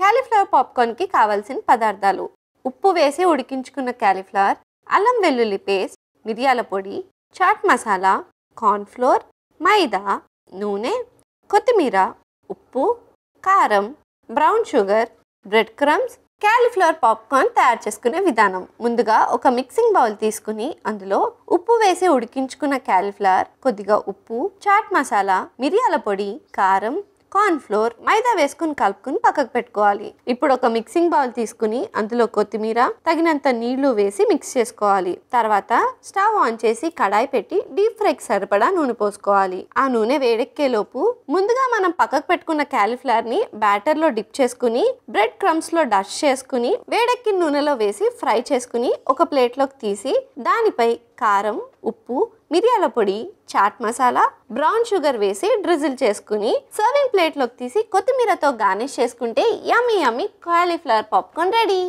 cauliflower పాప్కార్న్కి కావాల్సిన పదార్థాలు ఉప్పు వేసి ఉడికించుకున్న క్యాలీఫ్లవర్ అల్లం వెల్లుల్లి పేస్ట్ మిరియాల పొడి చాట్ మసాలా కార్న్ఫ్లోర్ మైదా నూనె కొత్తిమీర ఉప్పు కారం brown sugar bread crumbs cauliflower popcorn తయారు చేసుకునే విధానం ముందుగా ఒక మిక్సింగ్ బౌల్ తీసుకుని అందులో ఉప్పు వేసి ఉడికించుకున్న క్యాలీఫ్లవర్ కొద్దిగా ఉప్పు చాట్ మసాలా మిరియాల పొడి కారం కార్న్ ఫ్లోర్ మైదా వేసుకుని కలుపుకుని పక్కకు పెట్టుకోవాలి ఇప్పుడు ఒక మిక్సింగ్ బౌల్ తీసుకుని అందులో కొత్తిమీర తగినంత నీళ్లు వేసి మిక్స్ చేసుకోవాలి తర్వాత స్టవ్ ఆన్ చేసి కడాయి పెట్టి డీప్ ఫ్రైకి సరిపడా నూనె పోసుకోవాలి ఆ నూనె వేడెక్కేలోపు ముందుగా మనం పక్కకు పెట్టుకున్న క్యాలీఫ్లవర్ ని బ్యాటర్ లో డిప్ చేసుకుని బ్రెడ్ క్రమ్స్ లో డష్ చేసుకుని వేడెక్కిన నూనెలో వేసి ఫ్రై చేసుకుని ఒక ప్లేట్లోకి తీసి దానిపై కారం ఉప్పు మిరియాల పొడి చాట్ మసాలా బ్రౌన్ షుగర్ వేసి డ్రిజిల్ చేసుకుని సర్వింగ్ ప్లేట్లోకి తీసి కొత్తిమీరతో గార్నిష్ చేసుకుంటే yummy yummy cauliflower popcorn ready